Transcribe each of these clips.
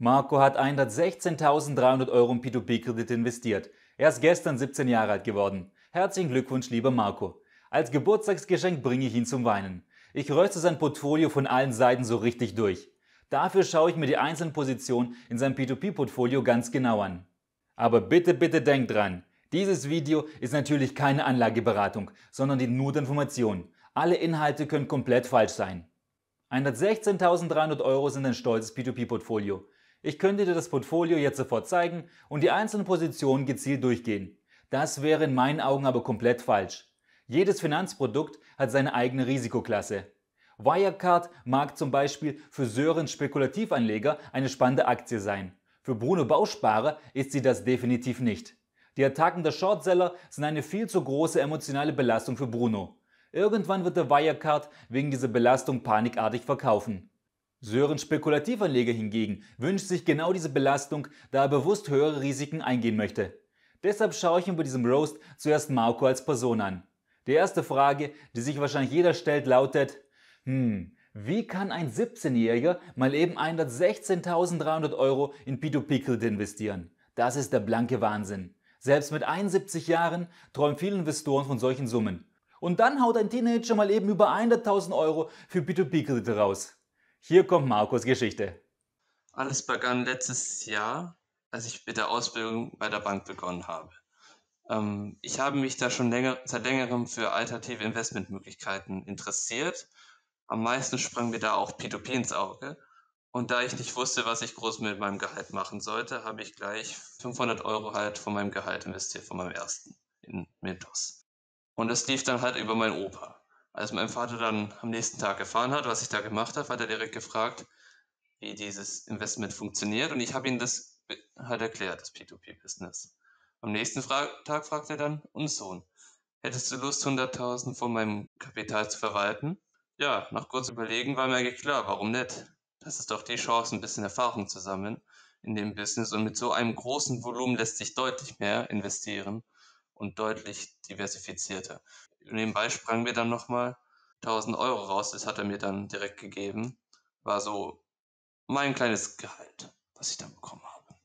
Marco hat 116.300 Euro in p 2 p kredit investiert. Er ist gestern 17 Jahre alt geworden. Herzlichen Glückwunsch, lieber Marco. Als Geburtstagsgeschenk bringe ich ihn zum Weinen. Ich röste sein Portfolio von allen Seiten so richtig durch. Dafür schaue ich mir die einzelnen Positionen in seinem P2P-Portfolio ganz genau an. Aber bitte, bitte denkt dran, dieses Video ist natürlich keine Anlageberatung, sondern die nur Information. Alle Inhalte können komplett falsch sein. 116.300 Euro sind ein stolzes P2P-Portfolio. Ich könnte dir das Portfolio jetzt sofort zeigen und die einzelnen Positionen gezielt durchgehen. Das wäre in meinen Augen aber komplett falsch. Jedes Finanzprodukt hat seine eigene Risikoklasse. Wirecard mag zum Beispiel für Sören Spekulativanleger eine spannende Aktie sein. Für Bruno Bausparer ist sie das definitiv nicht. Die Attacken der Shortseller sind eine viel zu große emotionale Belastung für Bruno. Irgendwann wird der Wirecard wegen dieser Belastung panikartig verkaufen. Sören Spekulativanleger hingegen wünscht sich genau diese Belastung, da er bewusst höhere Risiken eingehen möchte. Deshalb schaue ich mir bei diesem Roast zuerst Marco als Person an. Die erste Frage, die sich wahrscheinlich jeder stellt, lautet, hm, wie kann ein 17-Jähriger mal eben 116.300 Euro in P2P-Kredite investieren? Das ist der blanke Wahnsinn. Selbst mit 71 Jahren träumen viele Investoren von solchen Summen. Und dann haut ein Teenager mal eben über 100.000 Euro für P2P-Kredite raus. Hier kommt Markus Geschichte. Alles begann letztes Jahr, als ich mit der Ausbildung bei der Bank begonnen habe. Ähm, ich habe mich da schon länger, seit längerem für alternative Investmentmöglichkeiten interessiert. Am meisten sprang mir da auch P2P ins Auge. Und da ich nicht wusste, was ich groß mit meinem Gehalt machen sollte, habe ich gleich 500 Euro halt von meinem Gehalt investiert, von meinem ersten in Mintos. Und das lief dann halt über meinen Opa. Als mein Vater dann am nächsten Tag erfahren hat, was ich da gemacht habe, hat er direkt gefragt, wie dieses Investment funktioniert. Und ich habe ihm das halt erklärt, das P2P-Business. Am nächsten Fra Tag fragt er dann, und Sohn, hättest du Lust, 100.000 von meinem Kapital zu verwalten? Ja, nach kurzem Überlegen war mir klar, warum nicht? Das ist doch die Chance, ein bisschen Erfahrung zu sammeln in dem Business und mit so einem großen Volumen lässt sich deutlich mehr investieren, und deutlich diversifizierter. Nebenbei sprang mir dann nochmal 1000 Euro raus, das hat er mir dann direkt gegeben. War so mein kleines Gehalt, was ich dann bekommen habe.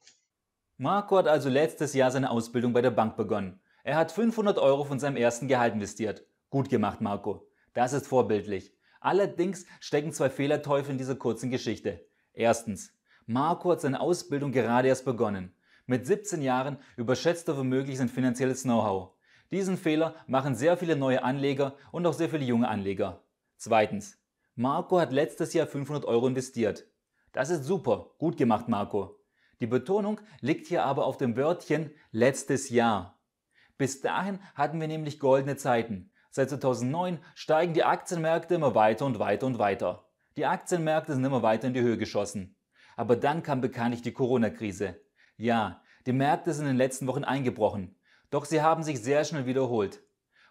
Marco hat also letztes Jahr seine Ausbildung bei der Bank begonnen. Er hat 500 Euro von seinem ersten Gehalt investiert. Gut gemacht, Marco. Das ist vorbildlich. Allerdings stecken zwei Fehlerteufel in dieser kurzen Geschichte. Erstens, Marco hat seine Ausbildung gerade erst begonnen. Mit 17 Jahren überschätzt er womöglich sein finanzielles Know-how. Diesen Fehler machen sehr viele neue Anleger und auch sehr viele junge Anleger. Zweitens. Marco hat letztes Jahr 500 Euro investiert. Das ist super. Gut gemacht, Marco. Die Betonung liegt hier aber auf dem Wörtchen letztes Jahr. Bis dahin hatten wir nämlich goldene Zeiten. Seit 2009 steigen die Aktienmärkte immer weiter und weiter und weiter. Die Aktienmärkte sind immer weiter in die Höhe geschossen. Aber dann kam bekanntlich die Corona-Krise. Ja, die Märkte sind in den letzten Wochen eingebrochen, doch sie haben sich sehr schnell wiederholt.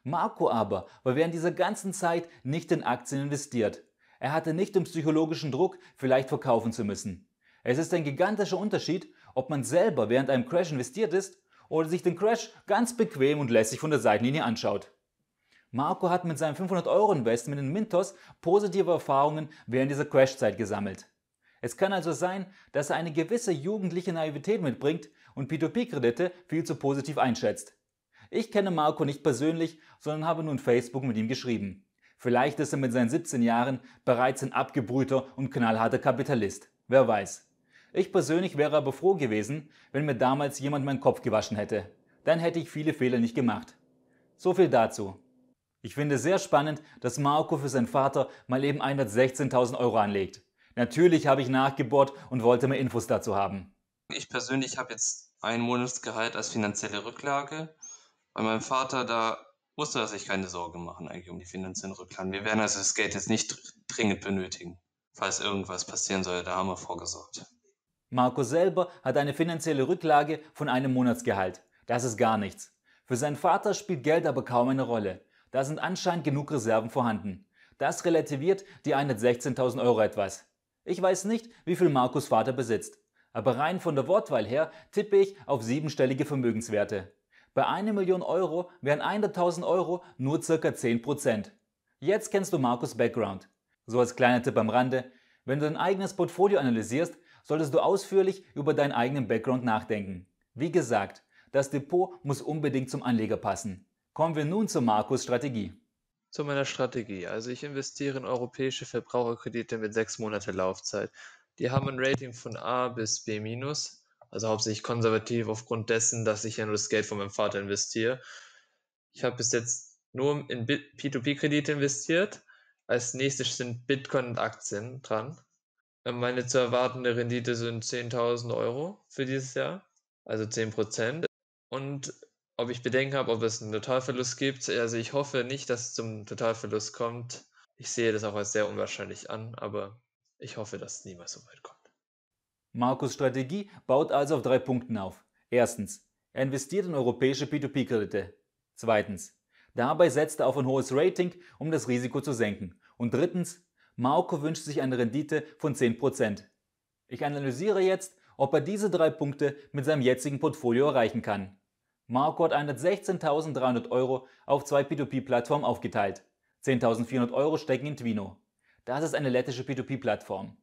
Marco aber war während dieser ganzen Zeit nicht in Aktien investiert. Er hatte nicht den psychologischen Druck, vielleicht verkaufen zu müssen. Es ist ein gigantischer Unterschied, ob man selber während einem Crash investiert ist oder sich den Crash ganz bequem und lässig von der Seitenlinie anschaut. Marco hat mit seinem 500-Euro-Investment in Mintos positive Erfahrungen während dieser Crashzeit gesammelt. Es kann also sein, dass er eine gewisse jugendliche Naivität mitbringt und P2P-Kredite viel zu positiv einschätzt. Ich kenne Marco nicht persönlich, sondern habe nun Facebook mit ihm geschrieben. Vielleicht ist er mit seinen 17 Jahren bereits ein abgebrühter und knallharter Kapitalist. Wer weiß. Ich persönlich wäre aber froh gewesen, wenn mir damals jemand meinen Kopf gewaschen hätte. Dann hätte ich viele Fehler nicht gemacht. So viel dazu. Ich finde sehr spannend, dass Marco für seinen Vater mal eben 116.000 Euro anlegt. Natürlich habe ich nachgebohrt und wollte mehr Infos dazu haben. Ich persönlich habe jetzt ein Monatsgehalt als finanzielle Rücklage. Bei meinem Vater, da musste er sich keine Sorgen machen eigentlich um die finanziellen Rücklagen. Wir werden also das Geld jetzt nicht dringend benötigen. Falls irgendwas passieren soll, da haben wir vorgesorgt. Marco selber hat eine finanzielle Rücklage von einem Monatsgehalt. Das ist gar nichts. Für seinen Vater spielt Geld aber kaum eine Rolle. Da sind anscheinend genug Reserven vorhanden. Das relativiert die 116.000 Euro etwas. Ich weiß nicht, wie viel Markus Vater besitzt, aber rein von der Wortwahl her tippe ich auf siebenstellige Vermögenswerte. Bei einer Million Euro wären 100.000 Euro nur ca. 10%. Jetzt kennst du Markus Background. So als kleiner Tipp am Rande, wenn du dein eigenes Portfolio analysierst, solltest du ausführlich über deinen eigenen Background nachdenken. Wie gesagt, das Depot muss unbedingt zum Anleger passen. Kommen wir nun zur Markus Strategie. Zu meiner Strategie. Also ich investiere in europäische Verbraucherkredite mit sechs Monate Laufzeit. Die haben ein Rating von A bis B-, also hauptsächlich konservativ aufgrund dessen, dass ich ja nur das Geld von meinem Vater investiere. Ich habe bis jetzt nur in P2P-Kredite investiert. Als nächstes sind Bitcoin und Aktien dran. Ähm, meine zu erwartende Rendite sind 10.000 Euro für dieses Jahr, also 10 Und ob ich Bedenken habe, ob es einen Totalverlust gibt. Also ich hoffe nicht, dass es zum Totalverlust kommt. Ich sehe das auch als sehr unwahrscheinlich an, aber ich hoffe, dass es niemals so weit kommt. Markus Strategie baut also auf drei Punkten auf. Erstens, er investiert in europäische P2P-Kredite. Zweitens, dabei setzt er auf ein hohes Rating, um das Risiko zu senken. Und drittens, Marco wünscht sich eine Rendite von 10%. Ich analysiere jetzt, ob er diese drei Punkte mit seinem jetzigen Portfolio erreichen kann. Marco hat 116.300 Euro auf zwei P2P-Plattformen aufgeteilt. 10.400 Euro stecken in Twino. Das ist eine lettische P2P-Plattform.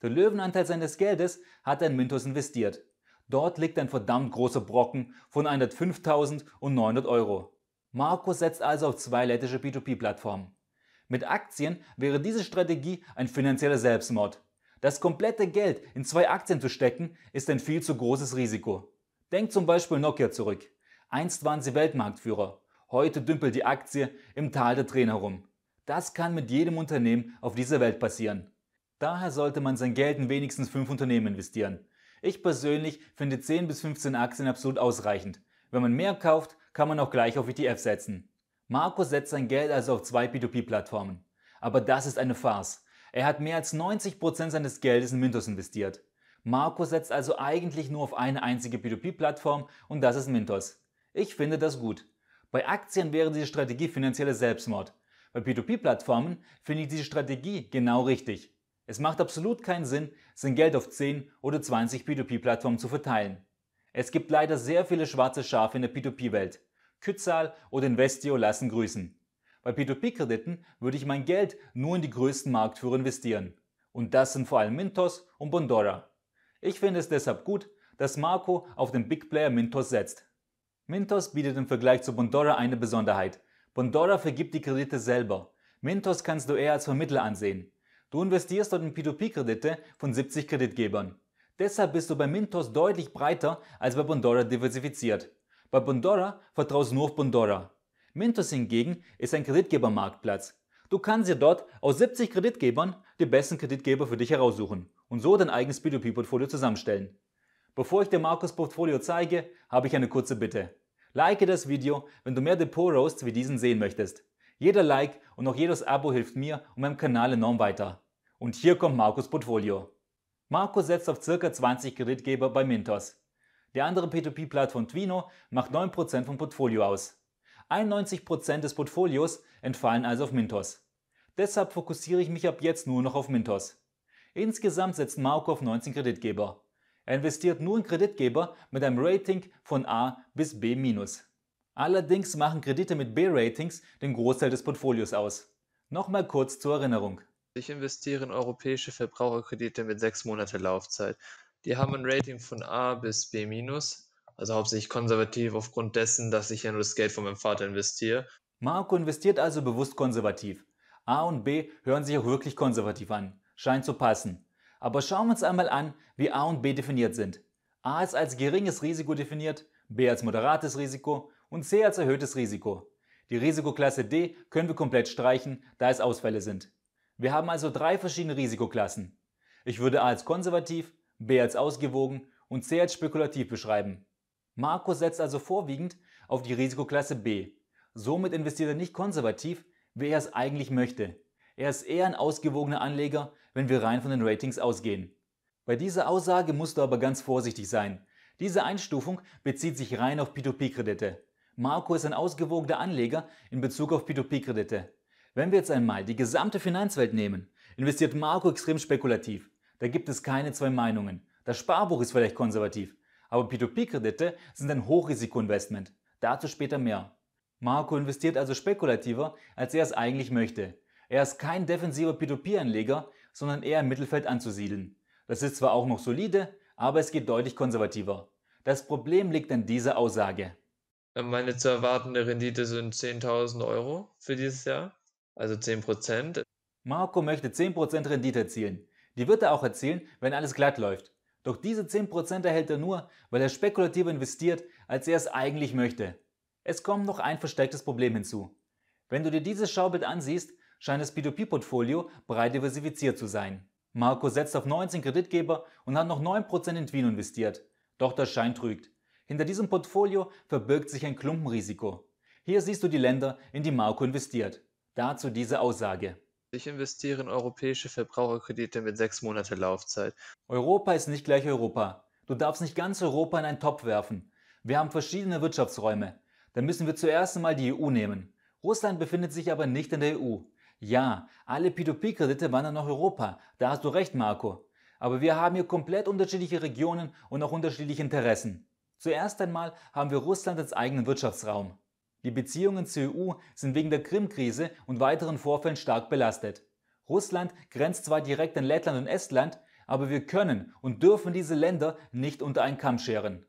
Der Löwenanteil seines Geldes hat er in Mintos investiert. Dort liegt ein verdammt großer Brocken von 105.900 Euro. Marco setzt also auf zwei lettische P2P-Plattformen. Mit Aktien wäre diese Strategie ein finanzieller Selbstmord. Das komplette Geld in zwei Aktien zu stecken, ist ein viel zu großes Risiko. Denkt zum Beispiel Nokia zurück. Einst waren sie Weltmarktführer, heute dümpelt die Aktie im Tal der Tränen herum. Das kann mit jedem Unternehmen auf dieser Welt passieren. Daher sollte man sein Geld in wenigstens fünf Unternehmen investieren. Ich persönlich finde 10 bis 15 Aktien absolut ausreichend. Wenn man mehr kauft, kann man auch gleich auf ETF setzen. Marco setzt sein Geld also auf zwei P2P-Plattformen. Aber das ist eine Farce. Er hat mehr als 90% seines Geldes in Mintos investiert. Marco setzt also eigentlich nur auf eine einzige P2P-Plattform und das ist Mintos. Ich finde das gut. Bei Aktien wäre diese Strategie finanzieller Selbstmord. Bei P2P-Plattformen finde ich diese Strategie genau richtig. Es macht absolut keinen Sinn, sein Geld auf 10 oder 20 P2P-Plattformen zu verteilen. Es gibt leider sehr viele schwarze Schafe in der P2P-Welt. Kützal oder Investio lassen grüßen. Bei P2P-Krediten würde ich mein Geld nur in die größten Marktführer investieren. Und das sind vor allem Mintos und Bondora. Ich finde es deshalb gut, dass Marco auf den Big Player Mintos setzt. Mintos bietet im Vergleich zu Bondora eine Besonderheit. Bondora vergibt die Kredite selber. Mintos kannst du eher als Vermittler ansehen. Du investierst dort in P2P-Kredite von 70 Kreditgebern. Deshalb bist du bei Mintos deutlich breiter als bei Bondora diversifiziert. Bei Bondora vertraust du nur auf Bondora. Mintos hingegen ist ein Kreditgebermarktplatz. Du kannst dir dort aus 70 Kreditgebern die besten Kreditgeber für dich heraussuchen und so dein eigenes P2P-Portfolio zusammenstellen. Bevor ich dir Markus Portfolio zeige, habe ich eine kurze Bitte. Like das Video, wenn du mehr Depot-Roasts wie diesen sehen möchtest. Jeder Like und auch jedes Abo hilft mir und meinem Kanal enorm weiter. Und hier kommt Markus Portfolio. Markus setzt auf ca. 20 Kreditgeber bei Mintos. Die andere P2P-Plattform Twino macht 9% vom Portfolio aus. 91% des Portfolios entfallen also auf Mintos. Deshalb fokussiere ich mich ab jetzt nur noch auf Mintos. Insgesamt setzt Marco auf 19 Kreditgeber. Er investiert nur in Kreditgeber mit einem Rating von A bis B-. Allerdings machen Kredite mit B-Ratings den Großteil des Portfolios aus. Nochmal kurz zur Erinnerung. Ich investiere in europäische Verbraucherkredite mit 6 Monate Laufzeit. Die haben ein Rating von A bis B-, also hauptsächlich konservativ aufgrund dessen, dass ich ja nur das Geld von meinem Vater investiere. Marco investiert also bewusst konservativ. A und B hören sich auch wirklich konservativ an. Scheint zu passen. Aber schauen wir uns einmal an, wie A und B definiert sind. A ist als geringes Risiko definiert, B als moderates Risiko und C als erhöhtes Risiko. Die Risikoklasse D können wir komplett streichen, da es Ausfälle sind. Wir haben also drei verschiedene Risikoklassen. Ich würde A als konservativ, B als ausgewogen und C als spekulativ beschreiben. Markus setzt also vorwiegend auf die Risikoklasse B. Somit investiert er nicht konservativ, wie er es eigentlich möchte. Er ist eher ein ausgewogener Anleger, wenn wir rein von den Ratings ausgehen. Bei dieser Aussage musst du aber ganz vorsichtig sein. Diese Einstufung bezieht sich rein auf P2P-Kredite. Marco ist ein ausgewogener Anleger in Bezug auf P2P-Kredite. Wenn wir jetzt einmal die gesamte Finanzwelt nehmen, investiert Marco extrem spekulativ. Da gibt es keine zwei Meinungen. Das Sparbuch ist vielleicht konservativ, aber P2P-Kredite sind ein Hochrisikoinvestment. Dazu später mehr. Marco investiert also spekulativer, als er es eigentlich möchte. Er ist kein defensiver P2P-Anleger, sondern eher im Mittelfeld anzusiedeln. Das ist zwar auch noch solide, aber es geht deutlich konservativer. Das Problem liegt an dieser Aussage. Äh, meine zu erwartende Rendite sind 10.000 Euro für dieses Jahr, also 10%. Marco möchte 10% Rendite erzielen. Die wird er auch erzielen, wenn alles glatt läuft. Doch diese 10% erhält er nur, weil er spekulativ investiert, als er es eigentlich möchte. Es kommt noch ein verstecktes Problem hinzu. Wenn du dir dieses Schaubild ansiehst, scheint das P2P-Portfolio breit diversifiziert zu sein. Marco setzt auf 19 Kreditgeber und hat noch 9% in Twin investiert. Doch der Schein trügt. Hinter diesem Portfolio verbirgt sich ein Klumpenrisiko. Hier siehst du die Länder, in die Marco investiert. Dazu diese Aussage. Ich investiere in europäische Verbraucherkredite mit sechs Monate Laufzeit. Europa ist nicht gleich Europa. Du darfst nicht ganz Europa in einen Topf werfen. Wir haben verschiedene Wirtschaftsräume. Dann müssen wir zuerst einmal die EU nehmen. Russland befindet sich aber nicht in der EU. Ja, alle P2P-Kredite wandern nach Europa. Da hast du recht, Marco. Aber wir haben hier komplett unterschiedliche Regionen und auch unterschiedliche Interessen. Zuerst einmal haben wir Russland als eigenen Wirtschaftsraum. Die Beziehungen zur EU sind wegen der Krim-Krise und weiteren Vorfällen stark belastet. Russland grenzt zwar direkt an Lettland und Estland, aber wir können und dürfen diese Länder nicht unter einen Kamm scheren.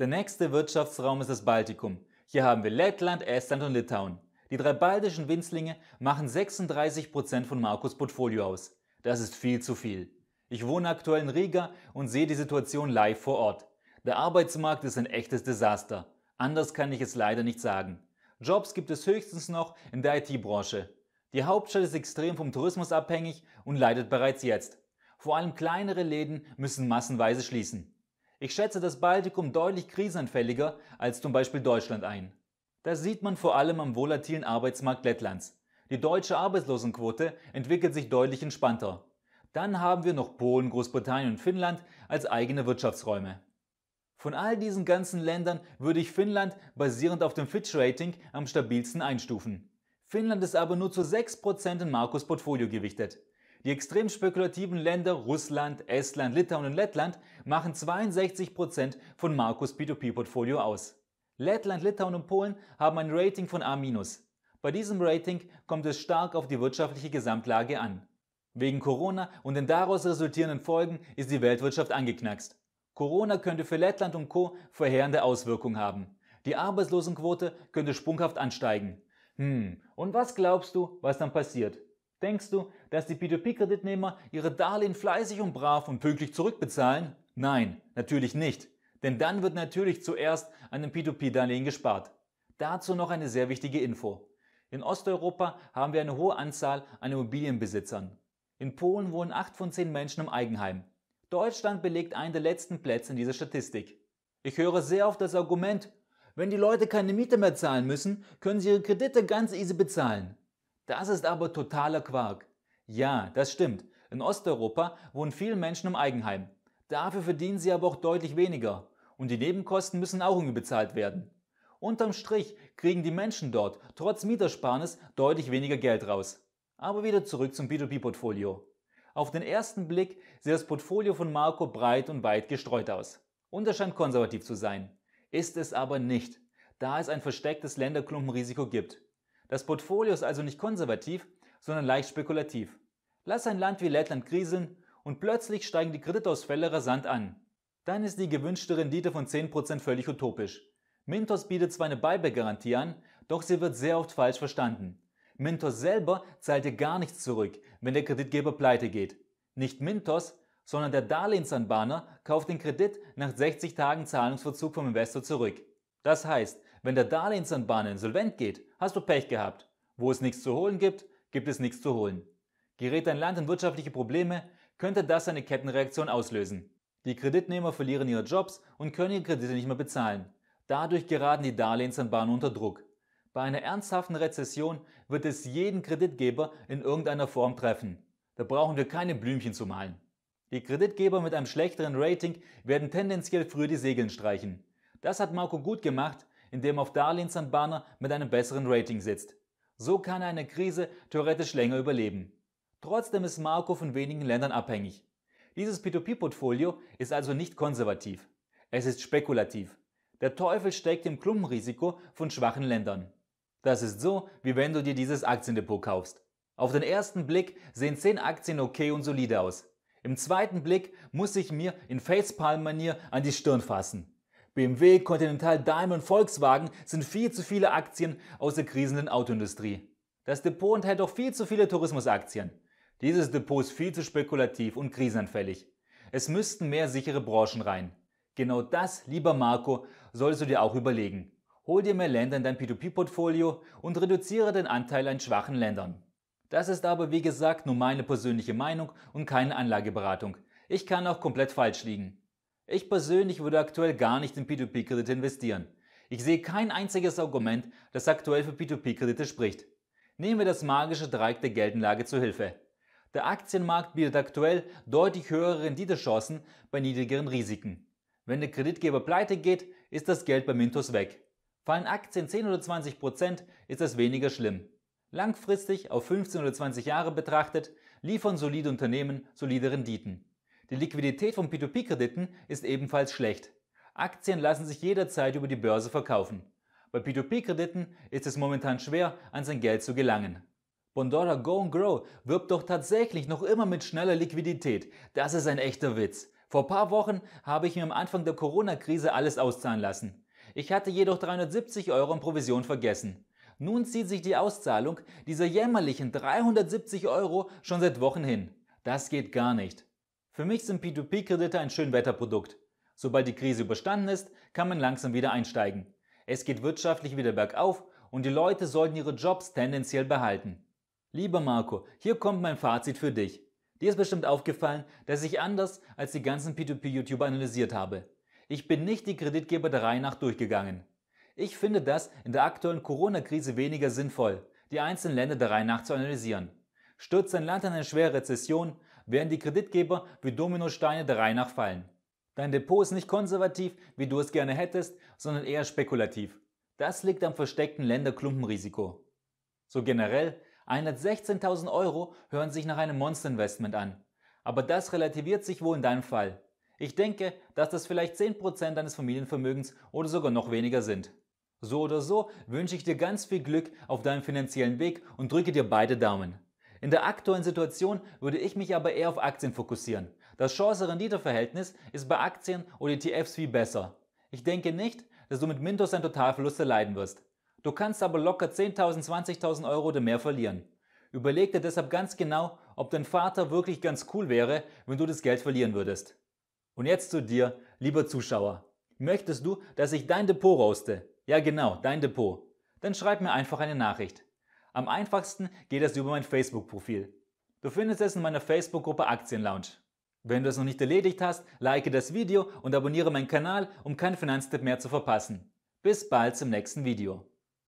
Der nächste Wirtschaftsraum ist das Baltikum. Hier haben wir Lettland, Estland und Litauen. Die drei baltischen Winzlinge machen 36% von Markus Portfolio aus. Das ist viel zu viel. Ich wohne aktuell in Riga und sehe die Situation live vor Ort. Der Arbeitsmarkt ist ein echtes Desaster. Anders kann ich es leider nicht sagen. Jobs gibt es höchstens noch in der IT-Branche. Die Hauptstadt ist extrem vom Tourismus abhängig und leidet bereits jetzt. Vor allem kleinere Läden müssen massenweise schließen. Ich schätze das Baltikum deutlich krisenanfälliger als zum Beispiel Deutschland ein. Das sieht man vor allem am volatilen Arbeitsmarkt Lettlands. Die deutsche Arbeitslosenquote entwickelt sich deutlich entspannter. Dann haben wir noch Polen, Großbritannien und Finnland als eigene Wirtschaftsräume. Von all diesen ganzen Ländern würde ich Finnland basierend auf dem Fitch Rating am stabilsten einstufen. Finnland ist aber nur zu 6% in Markus Portfolio gewichtet. Die extrem spekulativen Länder Russland, Estland, Litauen und Lettland machen 62% von Markus P2P Portfolio aus. Lettland, Litauen und Polen haben ein Rating von A-. Bei diesem Rating kommt es stark auf die wirtschaftliche Gesamtlage an. Wegen Corona und den daraus resultierenden Folgen ist die Weltwirtschaft angeknackst. Corona könnte für Lettland und Co. verheerende Auswirkungen haben. Die Arbeitslosenquote könnte sprunghaft ansteigen. Hm, und was glaubst du, was dann passiert? Denkst du, dass die P2P-Kreditnehmer ihre Darlehen fleißig und brav und pünktlich zurückbezahlen? Nein, natürlich nicht. Denn dann wird natürlich zuerst an dem P2P-Darlehen gespart. Dazu noch eine sehr wichtige Info. In Osteuropa haben wir eine hohe Anzahl an Immobilienbesitzern. In Polen wohnen 8 von 10 Menschen im Eigenheim. Deutschland belegt einen der letzten Plätze in dieser Statistik. Ich höre sehr oft das Argument, wenn die Leute keine Miete mehr zahlen müssen, können sie ihre Kredite ganz easy bezahlen. Das ist aber totaler Quark. Ja, das stimmt. In Osteuropa wohnen viele Menschen im Eigenheim. Dafür verdienen sie aber auch deutlich weniger. Und die Nebenkosten müssen auch irgendwie bezahlt werden. Unterm Strich kriegen die Menschen dort trotz Mietersparnis deutlich weniger Geld raus. Aber wieder zurück zum B2B-Portfolio. Auf den ersten Blick sieht das Portfolio von Marco breit und weit gestreut aus. Und er scheint konservativ zu sein. Ist es aber nicht, da es ein verstecktes Länderklumpenrisiko gibt. Das Portfolio ist also nicht konservativ, sondern leicht spekulativ. Lass ein Land wie Lettland kriseln und plötzlich steigen die Kreditausfälle rasant an dann ist die gewünschte Rendite von 10% völlig utopisch. Mintos bietet zwar eine Buyback-Garantie an, doch sie wird sehr oft falsch verstanden. Mintos selber zahlt dir gar nichts zurück, wenn der Kreditgeber pleite geht. Nicht Mintos, sondern der Darlehensanbahner kauft den Kredit nach 60 Tagen Zahlungsverzug vom Investor zurück. Das heißt, wenn der Darlehensanbahner insolvent geht, hast du Pech gehabt. Wo es nichts zu holen gibt, gibt es nichts zu holen. Gerät dein Land in wirtschaftliche Probleme, könnte das eine Kettenreaktion auslösen. Die Kreditnehmer verlieren ihre Jobs und können ihre Kredite nicht mehr bezahlen. Dadurch geraten die Darlehensanbahnen unter Druck. Bei einer ernsthaften Rezession wird es jeden Kreditgeber in irgendeiner Form treffen. Da brauchen wir keine Blümchen zu malen. Die Kreditgeber mit einem schlechteren Rating werden tendenziell früher die Segeln streichen. Das hat Marco gut gemacht, indem er auf Darlehensanbahner mit einem besseren Rating sitzt. So kann er eine Krise theoretisch länger überleben. Trotzdem ist Marco von wenigen Ländern abhängig. Dieses P2P-Portfolio ist also nicht konservativ. Es ist spekulativ. Der Teufel steckt im Klumpenrisiko von schwachen Ländern. Das ist so, wie wenn du dir dieses Aktiendepot kaufst. Auf den ersten Blick sehen 10 Aktien okay und solide aus. Im zweiten Blick muss ich mir in Facepalm-Manier an die Stirn fassen. BMW, Continental, Daimler und Volkswagen sind viel zu viele Aktien aus der krisenden Autoindustrie. Das Depot enthält auch viel zu viele Tourismusaktien. Dieses Depot ist viel zu spekulativ und krisenanfällig. Es müssten mehr sichere Branchen rein. Genau das, lieber Marco, solltest du dir auch überlegen. Hol dir mehr Länder in dein P2P-Portfolio und reduziere den Anteil an schwachen Ländern. Das ist aber, wie gesagt, nur meine persönliche Meinung und keine Anlageberatung. Ich kann auch komplett falsch liegen. Ich persönlich würde aktuell gar nicht in P2P-Kredite investieren. Ich sehe kein einziges Argument, das aktuell für P2P-Kredite spricht. Nehmen wir das magische Dreieck der Geldanlage zu Hilfe. Der Aktienmarkt bietet aktuell deutlich höhere Renditechancen bei niedrigeren Risiken. Wenn der Kreditgeber pleite geht, ist das Geld bei Mintos weg. Fallen Aktien 10 oder 20 Prozent, ist das weniger schlimm. Langfristig, auf 15 oder 20 Jahre betrachtet, liefern solide Unternehmen solide Renditen. Die Liquidität von P2P-Krediten ist ebenfalls schlecht. Aktien lassen sich jederzeit über die Börse verkaufen. Bei P2P-Krediten ist es momentan schwer, an sein Geld zu gelangen. Bondora Go and Grow wirbt doch tatsächlich noch immer mit schneller Liquidität. Das ist ein echter Witz. Vor paar Wochen habe ich mir am Anfang der Corona-Krise alles auszahlen lassen. Ich hatte jedoch 370 Euro in Provision vergessen. Nun zieht sich die Auszahlung dieser jämmerlichen 370 Euro schon seit Wochen hin. Das geht gar nicht. Für mich sind P2P-Kredite ein Schönwetterprodukt. Sobald die Krise überstanden ist, kann man langsam wieder einsteigen. Es geht wirtschaftlich wieder bergauf und die Leute sollten ihre Jobs tendenziell behalten. Lieber Marco, hier kommt mein Fazit für dich. Dir ist bestimmt aufgefallen, dass ich anders als die ganzen P2P-YouTuber analysiert habe. Ich bin nicht die Kreditgeber der Reihe nach durchgegangen. Ich finde das in der aktuellen Corona-Krise weniger sinnvoll, die einzelnen Länder der Reihe nach zu analysieren. Stürzt ein Land in eine schwere Rezession, werden die Kreditgeber wie Dominosteine der Reihe nach fallen. Dein Depot ist nicht konservativ, wie du es gerne hättest, sondern eher spekulativ. Das liegt am versteckten Länderklumpenrisiko. So generell 116.000 Euro hören sich nach einem Monsterinvestment an. Aber das relativiert sich wohl in deinem Fall. Ich denke, dass das vielleicht 10% deines Familienvermögens oder sogar noch weniger sind. So oder so wünsche ich dir ganz viel Glück auf deinem finanziellen Weg und drücke dir beide Daumen. In der aktuellen Situation würde ich mich aber eher auf Aktien fokussieren. Das Chance-Rendite-Verhältnis ist bei Aktien oder ETFs viel besser. Ich denke nicht, dass du mit Mintos an Totalverluste leiden wirst. Du kannst aber locker 10.000, 20.000 Euro oder mehr verlieren. Überleg dir deshalb ganz genau, ob dein Vater wirklich ganz cool wäre, wenn du das Geld verlieren würdest. Und jetzt zu dir, lieber Zuschauer. Möchtest du, dass ich dein Depot roaste? Ja genau, dein Depot. Dann schreib mir einfach eine Nachricht. Am einfachsten geht das über mein Facebook-Profil. Du findest es in meiner Facebook-Gruppe Aktienlounge. Wenn du es noch nicht erledigt hast, like das Video und abonniere meinen Kanal, um keinen Finanztipp mehr zu verpassen. Bis bald zum nächsten Video.